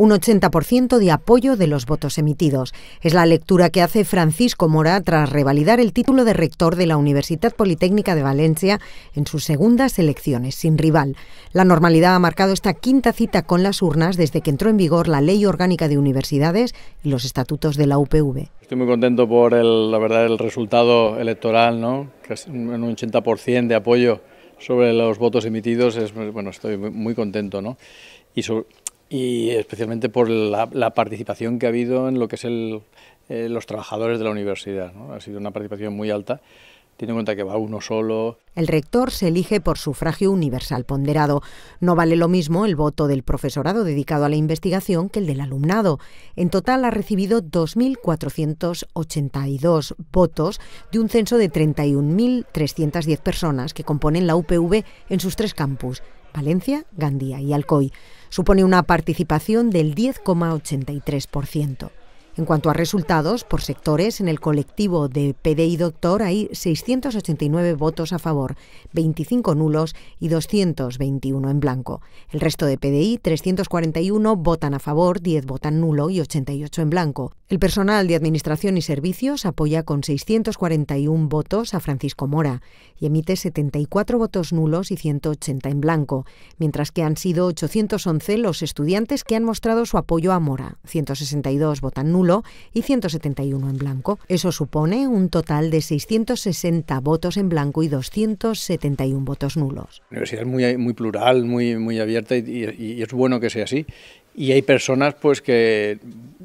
un 80% de apoyo de los votos emitidos. Es la lectura que hace Francisco Mora tras revalidar el título de rector de la Universidad Politécnica de Valencia en sus segundas elecciones sin rival. La normalidad ha marcado esta quinta cita con las urnas desde que entró en vigor la Ley Orgánica de Universidades y los estatutos de la UPV. Estoy muy contento por el, la verdad, el resultado electoral, ¿no? un 80% de apoyo sobre los votos emitidos, bueno, estoy muy contento, ¿no? Y y especialmente por la, participación que ha habido en lo que es eh, los trabajadores de la universidad. Ha sido una participación muy alta tiene en cuenta que va uno solo. El rector se elige por sufragio universal ponderado. No vale lo mismo el voto del profesorado dedicado a la investigación que el del alumnado. En total ha recibido 2.482 votos de un censo de 31.310 personas que componen la UPV en sus tres campus, Valencia, Gandía y Alcoy. Supone una participación del 10,83%. En cuanto a resultados, por sectores, en el colectivo de PDI Doctor hay 689 votos a favor, 25 nulos y 221 en blanco. El resto de PDI, 341 votan a favor, 10 votan nulo y 88 en blanco. El personal de Administración y Servicios apoya con 641 votos a Francisco Mora y emite 74 votos nulos y 180 en blanco, mientras que han sido 811 los estudiantes que han mostrado su apoyo a Mora, 162 votan nulo y 171 en blanco. Eso supone un total de 660 votos en blanco y 271 votos nulos. La universidad es muy, muy plural, muy, muy abierta y, es bueno que sea así. Y hay personas pues que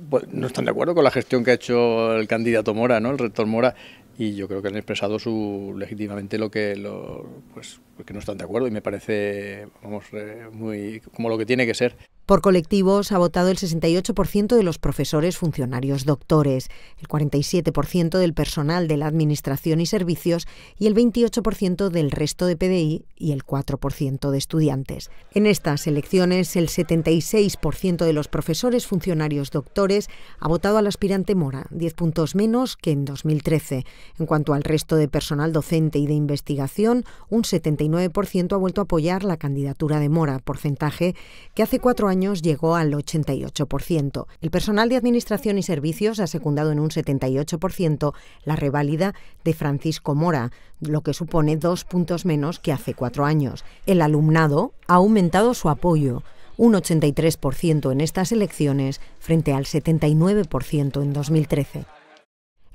pues, no están de acuerdo con la gestión que ha hecho el candidato Mora, ¿no? el rector Mora, y yo creo que han expresado su, legítimamente lo que lo, pues, pues que no están de acuerdo y me parece vamos, eh, muy como lo que tiene que ser. Por colectivos ha votado el 68% de los profesores, funcionarios, doctores, el 47% del personal de la Administración y Servicios y el 28% del resto de PDI y el 4% de estudiantes. En estas elecciones, el 76% de los profesores, funcionarios, doctores ha votado al aspirante Mora, 10 puntos menos que en 2013. En cuanto al resto de personal docente y de investigación, un 79% ha vuelto a apoyar la candidatura de Mora, porcentaje que hace cuatro años llegó al 88%. El personal de Administración y Servicios ha secundado en un 78% la reválida de Francisco Mora, lo que supone dos puntos menos que hace cuatro años. El alumnado ha aumentado su apoyo, un 83% en estas elecciones frente al 79% en 2013.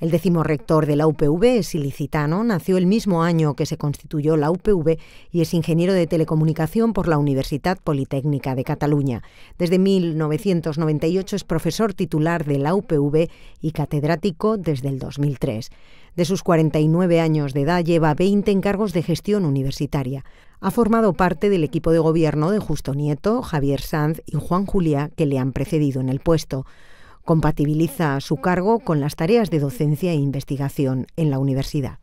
El décimo rector de la UPV es ilicitano, nació el mismo año que se constituyó la UPV y es ingeniero de telecomunicación por la Universidad Politécnica de Cataluña. Desde 1998 es profesor titular de la UPV y catedrático desde el 2003. De sus 49 años de edad lleva 20 encargos de gestión universitaria. Ha formado parte del equipo de gobierno de Justo Nieto, Javier Sanz y Juan Julia, que le han precedido en el puesto. Compatibiliza su cargo con las tareas de docencia e investigación en la universidad.